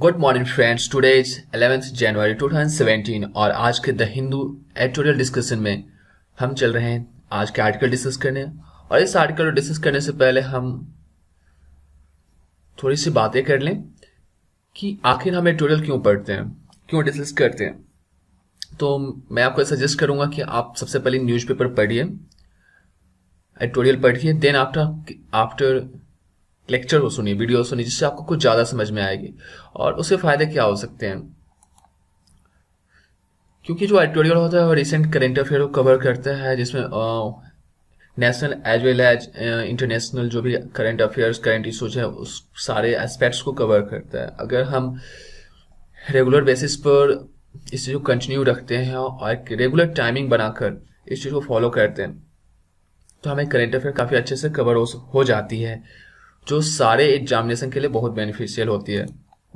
good morning friends today is eleventh January 2017 और आज के द हिंदू एडिटोरियल डिस्कशन में हम चल रहे हैं आज के आर्टिकल डिस्कस करने और इस आर्टिकल को डिस्कस करने से पहले हम थोड़ी सी बातें कर लें कि आखिर हम एडिटोरियल क्यों पढ़ते हैं क्यों डिस्कस करते हैं तो मैं आपको सजेस्ट करूंगा कि आप सबसे पहले न्यूज़पेपर पढ़िए एडिटोरियल पढ़िए देन आफ्टर आफ्टर लेक्चर को सुनिए वीडियो सुनिए जिससे आपको कुछ ज़्यादा समझ में आएगी और उसके फ़ायदे क्या हो सकते हैं क्योंकि जो एडिटोरियल होता है वो रिसेंट करेंट अफेयर को कवर करता है जिसमें national as well as international जो भी करंट अफेयर्स करंट इशूज है उस सारे एस्पेक्ट्स को कवर करता है अगर हम रेगुलर बेसिस पर इस चीज़ को कंटिन्यू रखते हैं और एक रेगुलर टाइमिंग बनाकर इस चीज़ को फॉलो करते हैं तो हमें करंट अफेयर काफ़ी अच्छे से कवर हो, हो जाती है जो सारे एग्जामिनेशन के लिए बहुत बेनिफिशियल होती है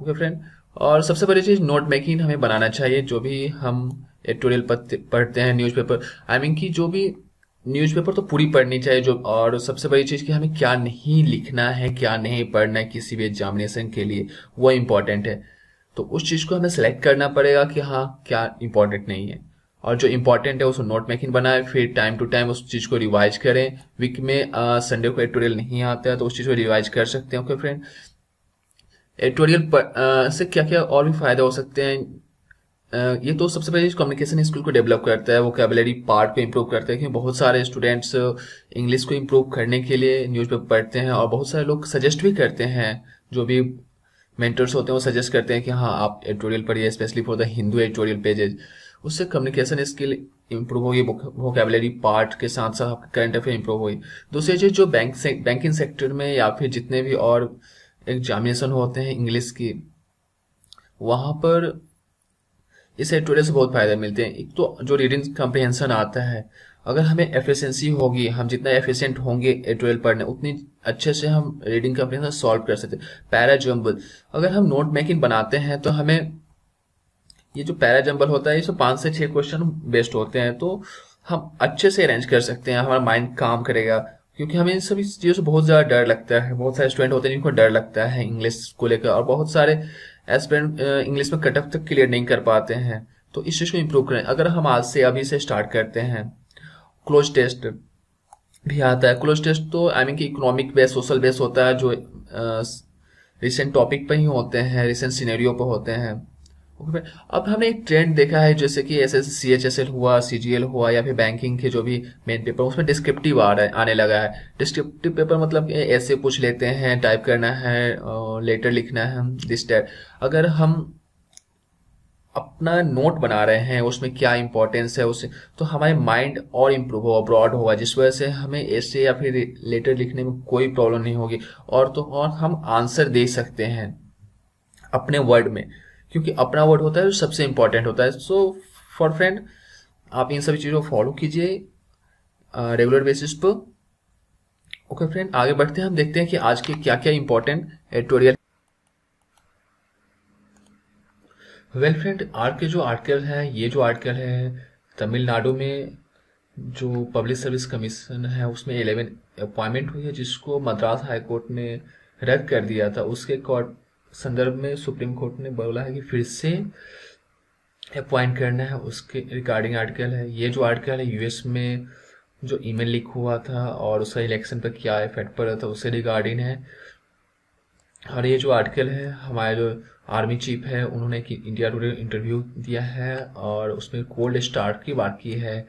ओके फ्रेंड और सबसे बड़ी चीज़ नोट मेकिंग हमें बनाना चाहिए जो भी हम एडिटोरियल पढ़ते हैं न्यूज़पेपर आई मीन कि जो भी न्यूज़पेपर तो पूरी पढ़नी चाहिए जो और सबसे बड़ी चीज़ कि हमें क्या नहीं लिखना है क्या नहीं पढ़ना है किसी भी एग्जामिनेशन के लिए वो इम्पोर्टेंट है तो उस चीज़ को हमें सेलेक्ट करना पड़ेगा कि हाँ क्या इम्पोर्टेंट नहीं है और जो इंपॉर्टेंट है उसको नोट मेकिंग बनाए फिर टाइम टू टाइम उस चीज को रिवाइज करें वीक में संडे को एडिटोरियल नहीं आता है तो उस चीज को रिवाइज कर सकते हैं ओके फ्रेंड एडिटोरियल से क्या क्या और भी फायदा हो सकते हैं आ, ये तो सबसे पहले कम्युनिकेशन स्किल को डेवलप करता है वोकेबलरी पार्ट को इम्प्रूव करता है क्योंकि बहुत सारे स्टूडेंट्स इंग्लिश को इम्प्रूव करने के लिए न्यूज़पेपर पढ़ते हैं और बहुत सारे लोग सजेस्ट भी करते हैं जो भी मेंटर्स होते हैं वो सजेस्ट करते हैं कि हाँ आप एडिटोरियल पढ़िए specially for the Hindu editorial pages उससे कम्युनिकेशन स्किल इंप्रूव होगी वोकेबलरी पार्ट के साथ साथ आपके करंट अफेयर इंप्रूव होगी दूसरी चीज जो बैंक से बैंकिंग सेक्टर में या फिर जितने भी और एग्जामिनेशन होते हैं इंग्लिश की वहां पर इस एडिटोरियल से बहुत फायदा मिलते हैं एक तो जो रीडिंग कंप्रहेंसन आता है अगर हमें एफिशिएंसी होगी हम जितना एफिशिएंट होंगे एटोरियल पढ़ने उतनी अच्छे से हम रीडिंग कंप्रहेंसन सॉल्व कर सकते हैं पैराजम्बल अगर हम नोट मेकिंग बनाते हैं तो हमें ये जो पैरा जम्बल होता है ये सब पांच से छह क्वेश्चन बेस्ट होते हैं तो हम अच्छे से अरेंज कर सकते हैं हमारा माइंड काम करेगा क्योंकि हमें इन सभी चीज़ों से बहुत ज़्यादा डर लगता है बहुत सारे स्टूडेंट होते हैं जिनको डर लगता है इंग्लिश को लेकर और बहुत सारे एस्पेरेंट इंग्लिश में कटअप तक क्लियर नहीं कर पाते हैं तो इस चीज़ को इम्प्रूव करें अगर हम आज से अभी से स्टार्ट करते हैं क्लोज टेस्ट भी आता है क्लोज टेस्ट तो आई मीन की इकोनॉमिक बेस सोशल बेस होता है जो रिसेंट टॉपिक पर ही होते हैं रिसेंट सीनेरियो पर होते हैं ओके अब हमने एक ट्रेंड देखा है जैसे कि S S C H S L हुआ सी जी एल हुआ या फिर बैंकिंग के जो भी मेन पेपर उसमें डिस्क्रिप्टिव आ रहा आने लगा है डिस्क्रिप्टिव पेपर मतलब ऐसे पूछ लेते हैं टाइप करना है लेटर लिखना है दिस टाइप अगर हम अपना नोट बना रहे हैं उसमें क्या इंपॉर्टेंस है उसे तो हमारे माइंड और इम्प्रूव होगा ब्रॉड होगा जिस वजह से हमें ऐसे या फिर लेटर लिखने में कोई प्रॉब्लम नहीं होगी और तो और हम आंसर दे सकते हैं अपने वर्ड में क्योंकि अपना वर्ड होता है जो सबसे इम्पोर्टेंट होता है सो फॉर फ्रेंड आप इन सभी चीज़ों को फॉलो कीजिए रेगुलर uh, बेसिस पर ओके फ्रेंड आगे बढ़ते हैं हम देखते हैं कि आज के क्या क्या इंपॉर्टेंट एडिटोरियल वेल फ्रेंड आर के जो आर्टिकल है ये जो आर्टिकल है तमिलनाडु में जो पब्लिक सर्विस कमीशन है उसमें इलेवन अपॉइंटमेंट हुई है जिसको मद्रास हाई कोर्ट ने रद्द कर दिया था उसके संदर्भ में सुप्रीम कोर्ट ने बोला है कि फिर से अपॉइंट करना है उसके रिगार्डिंग आर्टिकल है ये जो आर्टिकल है यूएस में जो ईमेल लीक हुआ था और उसका इलेक्शन पर क्या इफेक्ट पड़ा था उससे रिगार्डिंग है और ये जो आर्टिकल है हमारे जो आर्मी चीफ है उन्होंने इंडिया टूडे इंटरव्यू दिया है और उसमें कोल्ड स्टार्ट की बात की है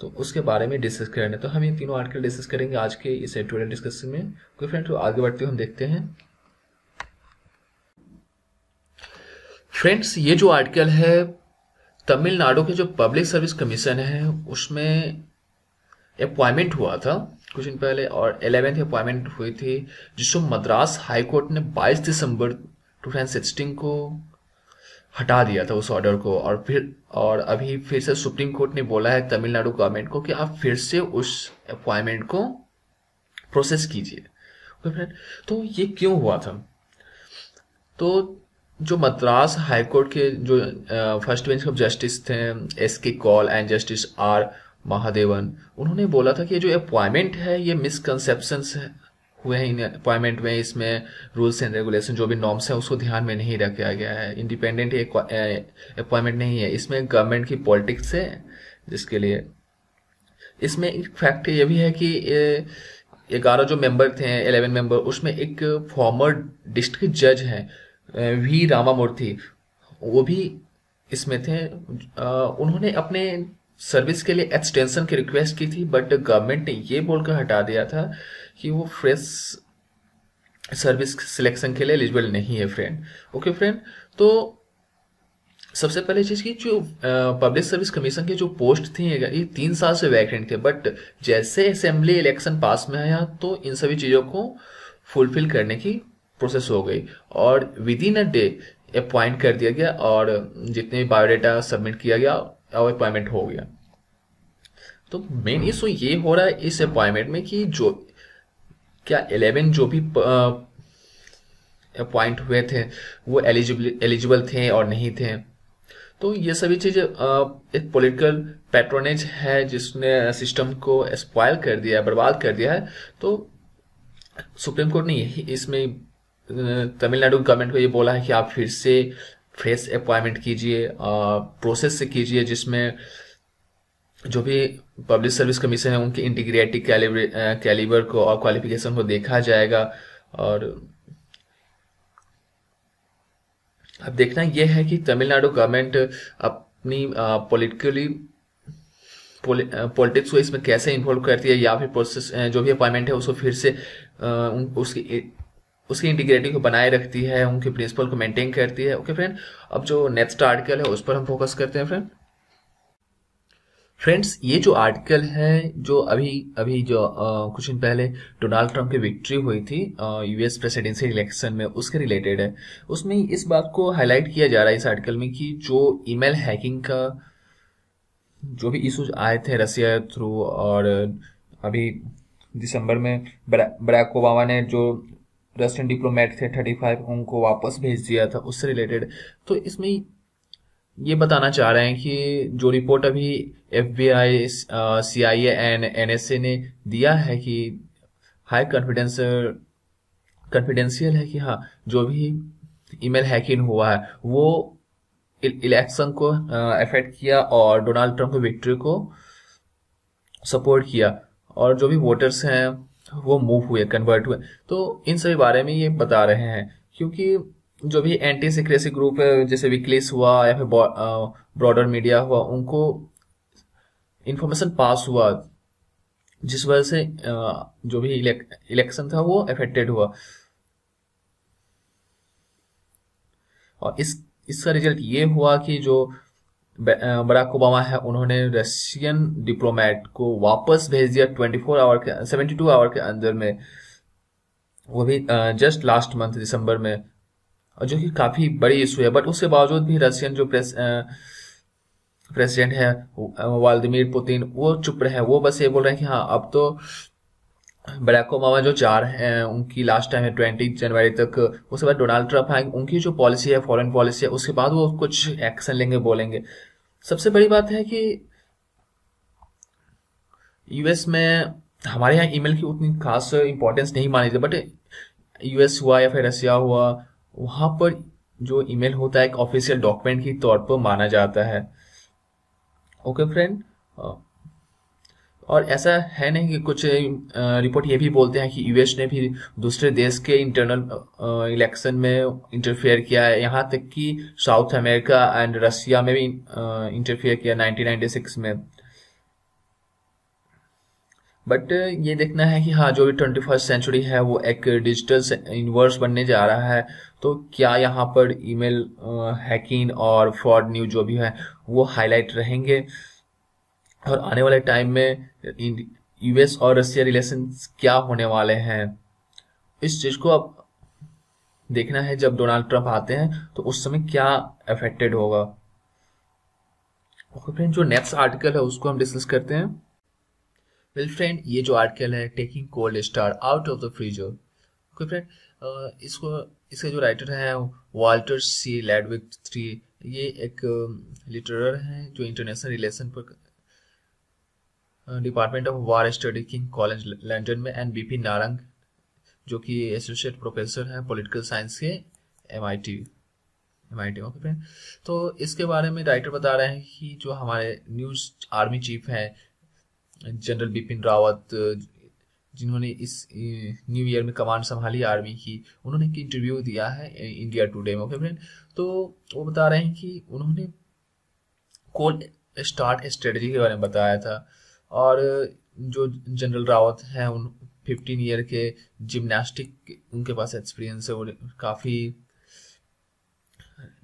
तो उसके बारे में डिस्कस करना है तो हम ये तीनों आर्टिकल डिस्कस करेंगे आज के इस एडिटोरियल डिस्कशन में कोई फ्रेंड तो आगे बढ़ते हुए हम देखते हैं फ्रेंड्स ये जो आर्टिकल है तमिलनाडु के जो पब्लिक सर्विस कमीशन है उसमें अपॉइंटमेंट हुआ था कुछ दिन पहले और एलेवेंथ अपॉइंटमेंट हुई थी जिसको मद्रास हाई कोर्ट ने 22 दिसंबर 2016 को हटा दिया था उस ऑर्डर को और फिर और अभी फिर से सुप्रीम कोर्ट ने बोला है तमिलनाडु गवर्नमेंट को कि आप फिर से उस अपॉइंटमेंट को प्रोसेस कीजिए तो ये क्यों हुआ था तो जो मद्रास हाईकोर्ट के जो फर्स्ट बेंच ऑफ जस्टिस थे एस के Kaul and justice R Mahadevan उन्होंने बोला था कि जो अपॉइंटमेंट है ये मिसकनसेप्शन है हुए हैं इन अपॉइंटमेंट में इसमें रूल्स एंड रेगुलेशन जो भी नॉर्म्स हैं उसको ध्यान में नहीं रखा गया है इंडिपेंडेंट अपॉइंटमेंट नहीं है इसमें गवर्नमेंट की पॉलिटिक्स है जिसके लिए इसमें एक फैक्ट ये भी है कि ग्यारह जो मेंबर थे इलेवन मेंबर उसमें एक फॉर्मर डिस्ट्रिक्ट जज हैं वी रामामूर्ति वो भी इसमें थे उन्होंने अपने सर्विस के लिए एक्सटेंशन की रिक्वेस्ट की थी बट गवर्नमेंट ने ये बोलकर हटा दिया था कि वो फ्रेश सर्विस सिलेक्शन के लिए एलिजिबल नहीं है फ्रेंड ओके फ्रेंड तो सबसे पहले चीज़ की जो पब्लिक सर्विस कमीशन के जो पोस्ट थी ये तीन साल से वैकेंट थे बट जैसे असेंबली इलेक्शन पास में आया तो इन सभी चीज़ों को फुलफिल करने की प्रोसेस हो गई और within a day appoint कर दिया गया और जितने भी बायोडाटा सबमिट किया गया और अपॉइंटमेंट हो गया तो मेन इशू ये हो रहा है इस अपॉइंटमेंट में कि जो क्या इलेवन जो भी अपॉइंट हुए थे वो एलिजिबल एलिजिबल थे और नहीं थे तो ये सभी चीज़ें एक पॉलिटिकल पैट्रोनेज है जिसने सिस्टम को स्पॉयल कर दिया बर्बाद कर दिया है तो सुप्रीम कोर्ट ने यही इसमें तमिलनाडु गवर्नमेंट को ये बोला है कि आप फिर से फ्रेश अपॉइंटमेंट कीजिए प्रोसेस से कीजिए जिसमें जो भी पब्लिक सर्विस कमीशन है उनके इंटीग्रिटी कैलिबर को और क्वालिफिकेशन को देखा जाएगा और अब देखना यह है कि तमिलनाडु गवर्नमेंट अपनी पॉलिटिकली पॉलिटिक्स को इसमें कैसे इन्वॉल्व करती है या फिर प्रोसेस जो भी अपॉइंटमेंट है उसको फिर से उसकी उसकी इंटीग्रिटी को बनाए रखती है उनके प्रिंसिपल को मेंटेन करती है ओके फ्रेंड अब जो नेक्स्ट आर्टिकल है उस पर हम फोकस करते हैं फ्रेंड फ्रेंड्स ये जो आर्टिकल है जो अभी अभी जो आ, कुछ दिन पहले डोनाल्ड ट्रंप की विक्ट्री हुई थी यूएस प्रेसिडेंसी इलेक्शन में उसके रिलेटेड है उसमें इस बात को हाईलाइट किया जा रहा है इस आर्टिकल में कि जो ईमेल हैकिंग का जो भी इशूज आए थे रसिया थ्रू और अभी दिसंबर में बराक ओबामा ने जो रशियन डिप्लोमेट थे थर्टी फाइव उनको वापस भेज दिया था उससे रिलेटेड तो इसमें ये बताना चाह रहे हैं कि जो रिपोर्ट अभी F B I C I and N S A ने दिया है कि हाई कॉन्फिडेंस कॉन्फिडेंशियल है कि हाँ जो भी ईमेल हैकिंग हुआ है वो इलेक्शन e-, को अफेक्ट किया और डोनाल्ड ट्रंप की विक्ट्री को सपोर्ट किया और जो भी वोटर्स हैं वो मूव हुए कन्वर्ट हुए तो इन सभी बारे में ये बता रहे हैं क्योंकि जो भी एंटी सिक्रेसी ग्रुप है जैसे विकलिस हुआ या फिर ब्रॉडर मीडिया हुआ उनको इन्फॉर्मेशन पास हुआ जिस वजह से जो भी इलेक्शन था वो अफेक्टेड हुआ और इस इसका रिजल्ट ये हुआ कि जो बराक ओबामा है उन्होंने रशियन डिप्लोमेट को वापस भेज दिया 24 आवर के 72 आवर के अंदर में वो भी जस्ट लास्ट मंथ दिसंबर में जो कि काफ़ी बड़ी इशू है बट उसके बावजूद भी रशियन जो प्रेस प्रेसिडेंट है व्लादिमिर पुतिन वो चुप रहे हैं वो बस ये बोल रहे हैं कि हाँ अब तो बराक ओबामा जो चार हैं उनकी लास्ट टाइम है ट्वेंटी जनवरी तक उसके बाद डोनाल्ड ट्रंप आएंगे उनकी जो पॉलिसी है फॉरेन पॉलिसी है उसके बाद वो कुछ एक्शन लेंगे बोलेंगे सबसे बड़ी बात है कि यूएस में हमारे यहाँ ईमेल की उतनी खास इंपॉर्टेंस नहीं मानी जाती बट यूएस हुआ या फिर रशिया हुआ वहां पर जो ईमेल होता है एक ऑफिशियल डॉक्यूमेंट के तौर पर माना जाता है ओके फ्रेंड और ऐसा है नहीं कि कुछ रिपोर्ट ये भी बोलते हैं कि यूएस ने भी दूसरे देश के इंटरनल इलेक्शन में इंटरफेयर किया है यहाँ तक कि साउथ अमेरिका एंड रसिया में भी इंटरफेयर किया 1996 में बट ये देखना है कि हाँ जो भी ट्वेंटी फर्स्ट सेंचुरी है वो एक डिजिटल यूनिवर्स बनने जा रहा है तो क्या यहाँ पर ईमेल हैकिंग और फ्रॉड न्यूज जो भी है वो हाईलाइट रहेंगे और आने वाले टाइम में यूएस और रशिया रिलेशन क्या होने वाले हैं इस चीज़ को अब देखना है जब डोनाल्ड ट्रंप आते हैं तो उस समय क्या अफेक्टेड होगा ओके फ्रेंड जो नेक्स्ट आर्टिकल है उसको हम डिस्कस करते हैं वेल well, फ्रेंड ये जो आर्टिकल है taking cold start out of the freezer okay friend इसको इसके जो राइटर हैं वाल्टर सी लेडविक थ्री ये एक लिटरर हैं जो इंटरनेशनल रिलेशन पर department of war study King college London में एंड बीपी नारंग जो कि एसोसिएट प्रोफेसर है पॉलिटिकल साइंस के M I T M I T तो इसके बारे में राइटर बता रहे हैं कि जो हमारे न्यूज आर्मी चीफ हैं जनरल बिपिन रावत जिन्होंने इस न्यू ईयर में कमांड संभाली आर्मी की उन्होंने एक इंटरव्यू दिया है इंडिया टुडे में ओके फ्रेंड तो वो बता रहे हैं कि उन्होंने कोल स्टार्ट स्ट्रेटजी के बारे में बताया था और जो जनरल रावत हैं उन फिफ्टीन ईयर के जिमनास्टिक उनके पास एक्सपीरियंस है वो काफ़ी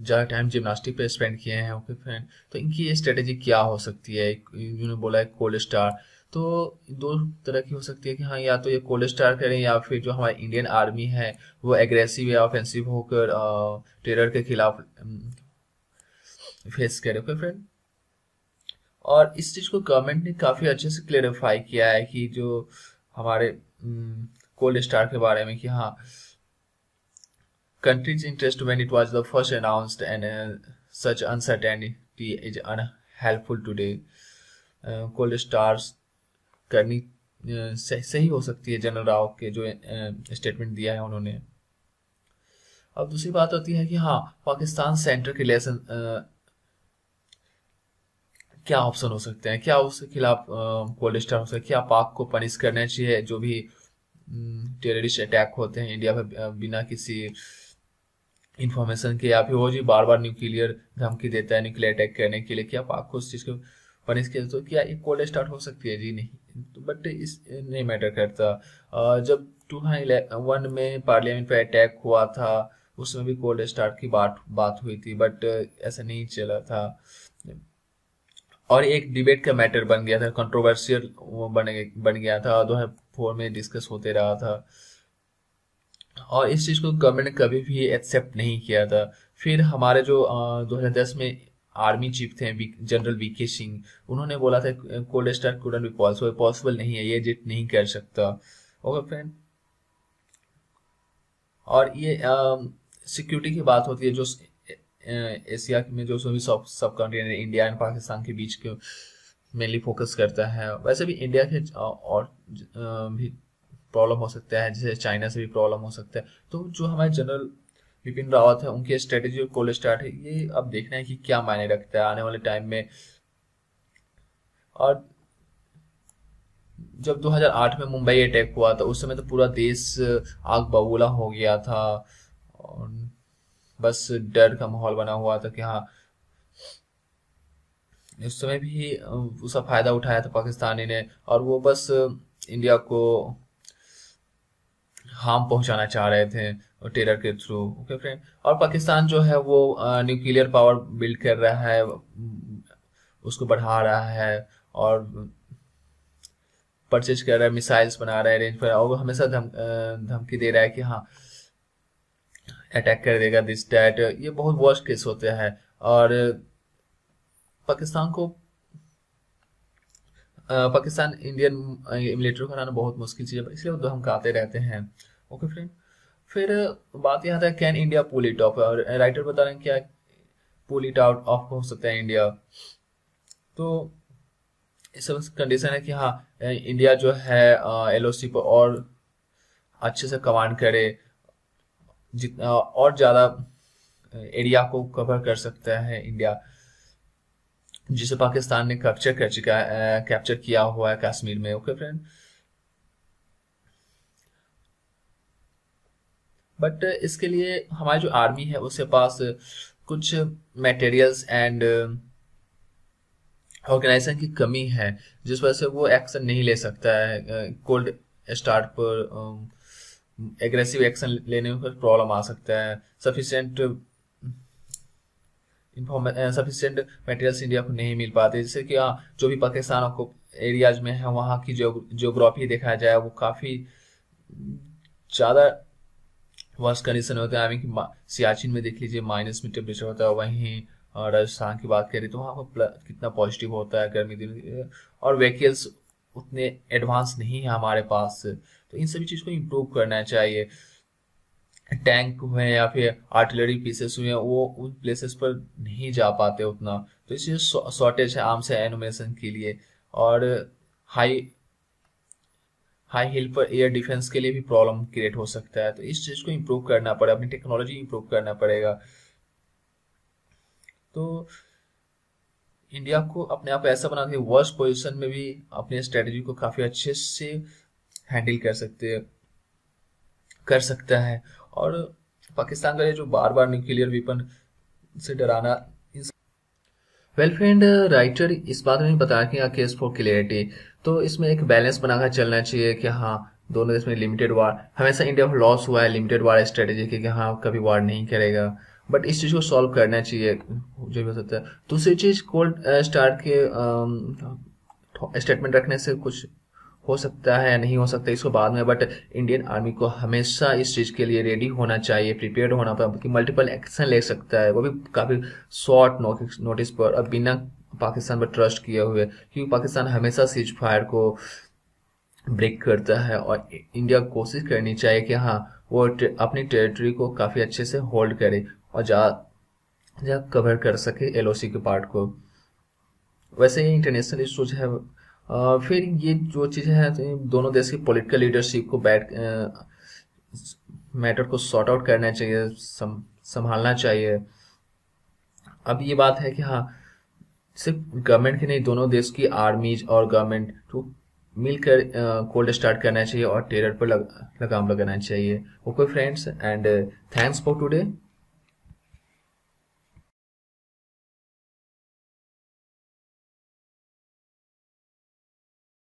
ज़्यादा टाइम जिमनास्टिक पे स्पेंड किए हैं उनके फ्रेंड तो इनकी ये स्ट्रेटेजी क्या हो सकती है इन्होंने बोला है कोल्ड स्टार तो दो तरह की हो सकती है कि हाँ या तो ये कोल्ड स्टार करें या फिर जो हमारी इंडियन आर्मी है वो एग्रेसिव या ऑफेंसिव होकर टेरर के खिलाफ फेस करें ओके फ्रेंड और इस चीज़ को गवर्नमेंट ने काफ़ी अच्छे से क्लेरिफाई किया है कि जो हमारे कोल्ड हम्म, स्टार के बारे में कि हाँ countries interest when it was the first announced and such uncertainty is unhelpful today cold uh, uh करनी uh, सही, सही हो सकती है जनरल राव के जो स्टेटमेंट uh, दिया है उन्होंने अब दूसरी बात होती है कि हाँ पाकिस्तान सेंटर के लेसन क्या ऑप्शन हो सकते हैं क्या उसके खिलाफ कोलेस्टर स्टार हो सकता है क्या पाक को पनिश करना चाहिए जो भी टेररिस्ट हम्म, अटैक होते हैं इंडिया में बिना किसी इंफॉर्मेशन के या फिर वो जी बार बार न्यूक्लियर धमकी देता है न्यूक्लियर अटैक करने के लिए क्या पाक को उस चीज़ को पनिश किया तो क्या ये कोल्ड स्टार्ट हो सकती है जी नहीं तो बट इस नहीं मैटर करता जब टू वन में पार्लियामेंट पर अटैक हुआ था उसमें भी कोल्ड स्टार्ट की बात बात हुई थी बट ऐसा नहीं चला था और एक डिबेट का मैटर बन गया था कंट्रोवर्शियल वो बन बन गया था दो हज़ार फोर में डिस्कस होते रहा था और इस चीज़ को गवर्नमेंट ने कभी भी एक्सेप्ट नहीं किया था फिर हमारे जो दो हज़ार दस में आर्मी चीफ थे जनरल वी के सिंह उन्होंने बोला था कोल्ड स्टार कुडन भी पॉसिबल पॉसिबल नहीं है ये जिट नहीं कर सकता ओके फ्रेंड और ये सिक्योरिटी की बात होती है जो एशिया में जो सभी सब सब कॉन्टिनेंट इंडिया एंड पाकिस्तान के बीच के मेनली फोकस करता है वैसे भी इंडिया के और भी प्रॉब्लम हो सकता है जैसे चाइना से भी प्रॉब्लम हो सकता है तो जो हमारे जनरल बिपिन रावत है उनकी स्ट्रेटेजी और कोल्ड स्टार्ट है ये अब देखना है कि क्या मायने रखता है आने वाले टाइम में और जब 2008 में मुंबई अटैक हुआ था तो उस समय तो पूरा देश आग बबूला हो गया था और बस डर का माहौल बना हुआ था कि हाँ उस समय भी उसका फ़ायदा उठाया था पाकिस्तानी ने और वो बस इंडिया को हार्म पहुंचाना चाह रहे थे टेरर के थ्रू ओके फ्रेंड और पाकिस्तान जो है वो न्यूक्लियर पावर बिल्ड कर रहा है उसको बढ़ा रहा है और परचेज कर रहा है मिसाइल्स बना रहा है रेंज पर और वो हमेशा धमकी दे रहा है कि हाँ अटैक कर देगा दिस डैट ये बहुत वर्स्ट केस होते हैं और पाकिस्तान को पाकिस्तान इंडियन मिलिट्री को हराना बहुत मुश्किल चीज़ है इसलिए वो तो हम धमकाते रहते हैं ओके फ्रेंड फिर बात यहाँ था can India pull it off और राइटर बता रहे हैं क्या पुल इट आउट ऑफ हो सकता है इंडिया तो इस सब कंडीशन है कि हाँ इंडिया जो है एल पर और अच्छे से कमांड करे जितना और ज़्यादा एरिया को कवर कर सकता है इंडिया जिसे पाकिस्तान ने कैप्चर कर चुका कैप्चर किया हुआ है कश्मीर में ओके फ्रेंड बट इसके लिए हमारी जो आर्मी है उसके पास कुछ मटेरियल्स एंड ऑर्गेनाइजेशन की कमी है जिस वजह से वो एक्शन नहीं ले सकता है कोल्ड स्टार्ट पर एग्रेसिव एक्शन लेने में कुछ प्रॉब्लम आ सकता है सफिशेंट सफिशेंट मटेरियल्स इंडिया को नहीं मिल पाते जैसे कि आ, हाँ, जो भी पाकिस्तान को एरियाज में है वहाँ की जो जोग्राफी देखा जाए वो काफ़ी ज़्यादा वर्ष कंडीशन होते हैं आई मीन सियाचिन में देख लीजिए माइनस में टेम्परेचर होता है वहीं राजस्थान की बात करें तो वहाँ पर कितना पॉजिटिव होता है गर्मी दिन और व्हीकल्स उतने एडवांस नहीं है हमारे पास तो इन सभी चीज़ को इम्प्रूव करना चाहिए टैंक हुए या फिर आर्टिलरी पीसेस हुए वो उन प्लेसेस पर नहीं जा पाते उतना तो इसलिए शॉर्टेज है आर्म्स एनिमेशन के लिए और हाई हाई हिल पर एयर डिफेंस के लिए भी प्रॉब्लम क्रिएट हो सकता है तो इस चीज़ को इम्प्रूव करना पड़ेगा अपनी टेक्नोलॉजी इम्प्रूव करना पड़ेगा तो इंडिया को अपने आप ऐसा बना के वर्स्ट पोजिशन में भी अपने स्ट्रेटेजी को काफ़ी अच्छे से हैंडल कर सकते कर सकता है और पाकिस्तान का ये जो बार बार न्यूक्लियर वेपन से डराना वेल फ्रेंड राइटर इस बात में बता रहे हैं केस फॉर क्लियरिटी तो इसमें एक बैलेंस बनाकर चलना चाहिए कि हाँ दोनों देश में लिमिटेड वार हमेशा इंडिया को लॉस हुआ है लिमिटेड वार स्ट्रेटेजी की कि हाँ कभी वार नहीं करेगा बट इस चीज़ को सॉल्व करना चाहिए जो भी हो सकता है दूसरी चीज़ कोल्ड स्टार्ट uh, के स्टेटमेंट um, रखने से कुछ हो सकता है नहीं हो सकता इसको बाद में बट इंडियन आर्मी को हमेशा इस चीज़ के लिए रेडी होना चाहिए प्रिपेयर होना कि मल्टीपल एक्शन ले सकता है वो भी काफ़ी शॉर्ट नोटिस पर और बिना पाकिस्तान पर ट्रस्ट किए हुए क्योंकि पाकिस्तान हमेशा सीज फायर को ब्रेक करता है और इंडिया कोशिश करनी चाहिए कि हाँ वो टे, अपनी टेरिटरी को काफ़ी अच्छे से होल्ड करे और ज़्यादा कवर कर सके एलओसी के पार्ट को वैसे ही इंटरनेशनल इशूज है फिर ये जो चीज़ें हैं तो दोनों देश की पॉलिटिकल लीडरशिप को बैठ मैटर को सॉर्ट आउट करना चाहिए सम, संभालना चाहिए अब ये बात है कि हाँ सिर्फ गवर्नमेंट की नहीं दोनों देश की आर्मीज और गवर्नमेंट को मिलकर कोल्ड स्टार्ट करना चाहिए और टेरर पर लग, लगाम लगाना चाहिए okay friends and thanks for today